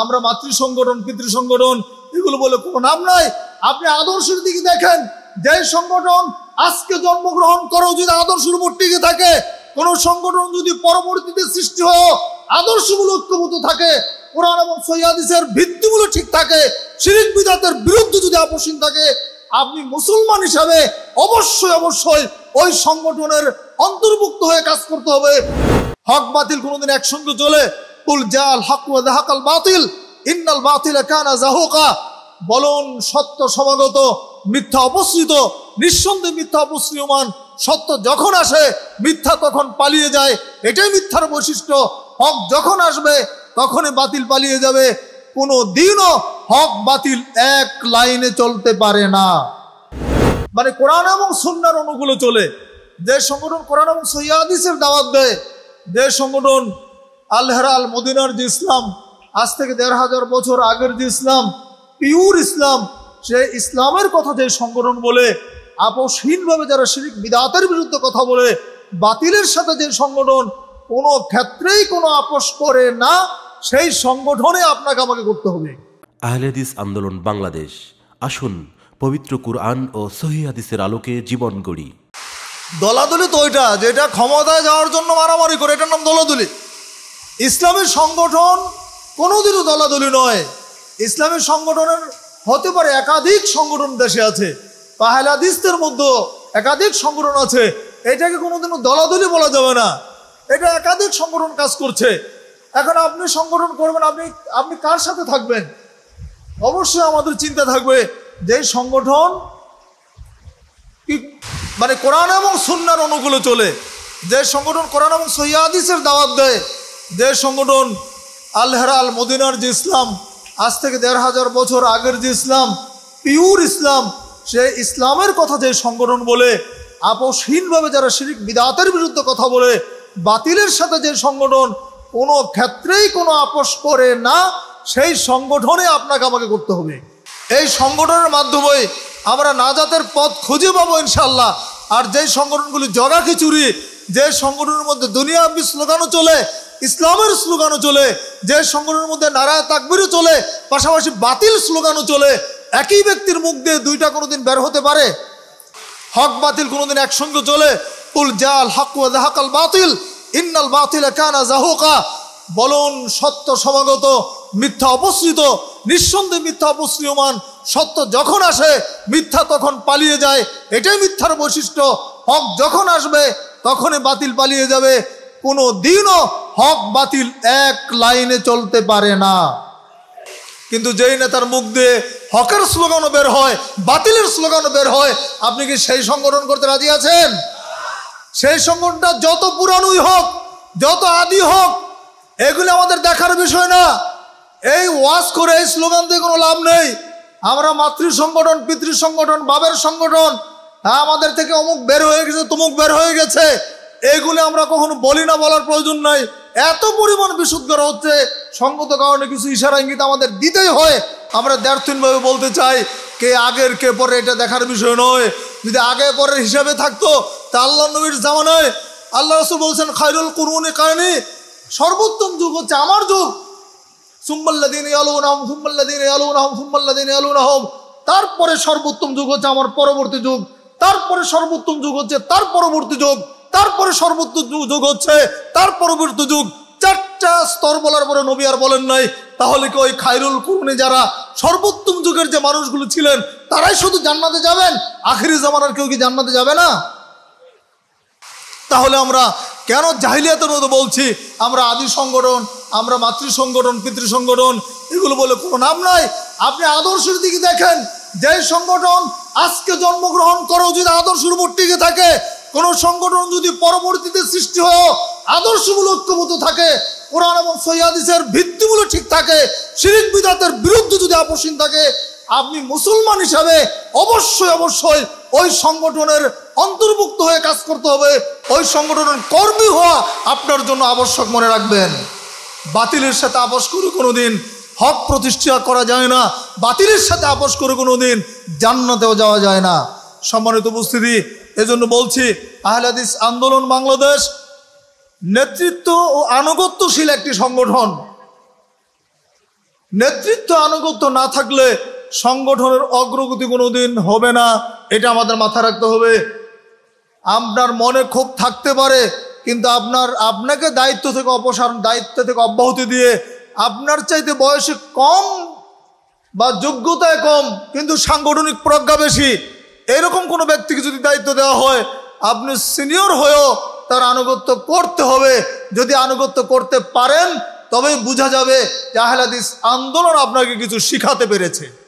আমরা মাতৃ সংগঠন পিতৃ সংগঠন এগুলো বলে কোনো নাম নাই আপনি আদর্শের দিকে দেখেন যে সংগঠন আজকে জন্মগ্রহণ করো যদি আদর্শের উপর টিকে থাকে কোন সংগঠন যদি পরবর্তীতে সৃষ্টি হয় আদর্শগুলো ঐক্যভূত থাকে কোরআন এবং সৈয়াদিসের ভিত্তিগুলো ঠিক থাকে শিরিক বিদাতের বিরুদ্ধে যদি আপসীন থাকে আপনি মুসলমান হিসাবে অবশ্যই অবশ্যই ওই সংগঠনের অন্তর্ভুক্ত হয়ে কাজ করতে হবে হক বাতিল কোনোদিন একসঙ্গে চলে কুল জাল হাকুয়া জাহাকাল বাতিল ইন্নাল বাতিল কানা সত্য সমাগত মিথ্যা অপসৃত নিঃসন্দেহে মিথ্যা অপসৃয়মান সত্য যখন আসে মিথ্যা তখন পালিয়ে যায় এটাই মিথ্যার বৈশিষ্ট্য হক যখন আসবে তখনই বাতিল পালিয়ে যাবে কোনো দিনও হক বাতিল এক লাইনে চলতে পারে না মানে কোরআন এবং সুন্নার অনুকূলে চলে যে সংগঠন কোরআন এবং সৈয়াদিসের দাওয়াত দেয় যে সংগঠন আল মদিনার যে ইসলাম আজ থেকে দেড় হাজার বছর আগের যে ইসলাম পিওর ইসলাম সে ইসলামের কথা যে সংগঠন বলে আপসহীনভাবে যারা শিরিক বিদাতের বিরুদ্ধে কথা বলে বাতিলের সাথে যে সংগঠন কোনো ক্ষেত্রেই কোনো আপোষ করে না সেই সংগঠনে আপনাকে আমাকে করতে হবে আহলেদিস আন্দোলন বাংলাদেশ আসুন পবিত্র কুরআন ও সহিদের আলোকে জীবন গড়ি দলাদলি তো ওইটা যেটা ক্ষমতায় যাওয়ার জন্য মারামারি করে এটার নাম দলাদলি ইসলামের সংগঠন কোনোদিনও দলাদলি নয় ইসলামের সংগঠনের হতে পারে একাধিক সংগঠন দেশে আছে পাহেলাদিসদের মধ্যে একাধিক সংগঠন আছে এটাকে কোনোদিনও দলাদলি বলা যাবে না এটা একাধিক সংগঠন কাজ করছে এখন আপনি সংগঠন করবেন আপনি আপনি কার সাথে থাকবেন অবশ্যই আমাদের চিন্তা থাকবে যে সংগঠন মানে কোরআন এবং সুন্নার অনুকূলে চলে যে সংগঠন কোরআন এবং সহিদের দাওয়াত দেয় যে সংগঠন আলহেরা আল মদিনার যে ইসলাম আজ থেকে দেড় হাজার বছর আগের যে ইসলাম পিওর ইসলাম সে ইসলামের কথা যে সংগঠন বলে আপসহীনভাবে যারা শিরিক বিদাতের বিরুদ্ধে কথা বলে বাতিলের সাথে যে সংগঠন কোনো ক্ষেত্রেই কোনো আপোষ করে না সেই সংগঠনে আপনাকে আমাকে করতে হবে এই সংগঠনের মাধ্যমে আমরা নাজাতের পথ খুঁজে পাবো ইনশাল্লাহ আর যেই সংগঠনগুলি জগা খিচুড়ি যে সংগঠনের মধ্যে দুনিয়া বিশ্লোকানো চলে ইসলামের স্লোগানও চলে যে সংগঠনের মধ্যে নারায় তাকবিরও চলে পাশাপাশি বাতিল স্লোগানও চলে একই ব্যক্তির মুখ দিয়ে দুইটা কোনোদিন বের হতে পারে হক বাতিল কোনোদিন একসঙ্গে চলে উল জাল হক জাহাকাল বাতিল ইন্নাল বাতিল কানা জাহুকা বলুন সত্য সমাগত মিথ্যা অপসৃত নিঃসন্দেহে মিথ্যা অপসৃয়মান সত্য যখন আসে মিথ্যা তখন পালিয়ে যায় এটাই মিথ্যার বৈশিষ্ট্য হক যখন আসবে তখনই বাতিল পালিয়ে যাবে কোনো দিনও হক বাতিল এক লাইনে চলতে পারে না কিন্তু যেই নেতার মুখ দিয়ে হকের স্লোগানও বের হয় বাতিলের স্লোগানও বের হয় আপনি কি সেই সংগঠন করতে রাজি আছেন সেই সংগঠনটা যত পুরানোই হোক যত আদি হোক এগুলো আমাদের দেখার বিষয় না এই ওয়াজ করে এই স্লোগান দিয়ে কোনো লাভ নেই আমরা মাতৃ সংগঠন পিতৃ সংগঠন বাবের সংগঠন হ্যাঁ আমাদের থেকে অমুক বের হয়ে গেছে তমুক বের হয়ে গেছে এগুলো আমরা কখনো বলি না বলার প্রয়োজন নাই এত পরিমাণ বিশুদ্ধ হচ্ছে সঙ্গত কারণে কিছু ইশারা ইঙ্গিত আমাদের দিতেই হয় আমরা দ্ব্যর্থহীনভাবে বলতে চাই কে আগের কে পরে এটা দেখার বিষয় নয় যদি আগে পরের হিসাবে থাকতো তা আল্লাহ নবীর জামানায় আল্লাহ রসুল বলছেন খাইরুল কুরুনে কারণে সর্বোত্তম যুগ হচ্ছে আমার যুগ সুম্বাল্লাদিন আলুন আহম সুম্বাল্লাদিন আলুন আহম সুম্বাল্লাদিন আলুন আহম তারপরে সর্বোত্তম যুগ হচ্ছে আমার পরবর্তী যুগ তারপরে সর্বোত্তম যুগ হচ্ছে তার পরবর্তী যুগ তারপরে সর্বোচ্চ যুগ হচ্ছে তার পরবর্তী যুগ চারটা স্তর বলার পরে নবী আর বলেন নাই তাহলে কি ওই খাইরুল কুরনে যারা সর্বোত্তম যুগের যে মানুষগুলো ছিলেন তারাই শুধু জান্নাতে যাবেন আখির জামানার কেউ কি জান্নাতে যাবে না তাহলে আমরা কেন জাহিলিয়াতের মতো বলছি আমরা আদি সংগঠন আমরা মাতৃ সংগঠন পিতৃ সংগঠন এগুলো বলে কোনো নাম নয় আপনি আদর্শের দিকে দেখেন যে সংগঠন আজকে জন্মগ্রহণ করেও যদি আদর্শের উপর টিকে থাকে কোনো সংগঠন যদি পরবর্তীতে সৃষ্টি হয় আদর্শগুলো ঐক্যভূত থাকে কোরআন এবং সৈয়াদিসের ভিত্তিগুলো ঠিক থাকে শিরিক বিদাতের বিরুদ্ধে যদি আপসীন থাকে আপনি মুসলমান হিসাবে অবশ্যই অবশ্যই ওই সংগঠনের অন্তর্ভুক্ত হয়ে কাজ করতে হবে ওই সংগঠনের কর্মী হওয়া আপনার জন্য আবশ্যক মনে রাখবেন বাতিলের সাথে আপস করে কোনো দিন হক প্রতিষ্ঠা করা যায় না বাতিলের সাথে আপস করে কোনো দিন জান্নাতেও যাওয়া যায় না সম্মানিত উপস্থিতি এজন্য বলছি আহলাদিস আন্দোলন বাংলাদেশ নেতৃত্ব ও আনুগত্যশীল একটি সংগঠন নেতৃত্ব আনুগত্য না থাকলে সংগঠনের অগ্রগতি কোনোদিন হবে না এটা আমাদের মাথা রাখতে হবে আপনার মনে ক্ষোভ থাকতে পারে কিন্তু আপনার আপনাকে দায়িত্ব থেকে অপসারণ দায়িত্ব থেকে অব্যাহতি দিয়ে আপনার চাইতে বয়সে কম বা যোগ্যতায় কম কিন্তু সাংগঠনিক প্রজ্ঞা বেশি এরকম কোনো ব্যক্তিকে যদি দায়িত্ব দেওয়া হয় আপনি সিনিয়র হয়েও তার আনুগত্য করতে হবে যদি আনুগত্য করতে পারেন তবে বোঝা যাবে জাহেলাদিস আন্দোলন আপনাকে কিছু শিখাতে পেরেছে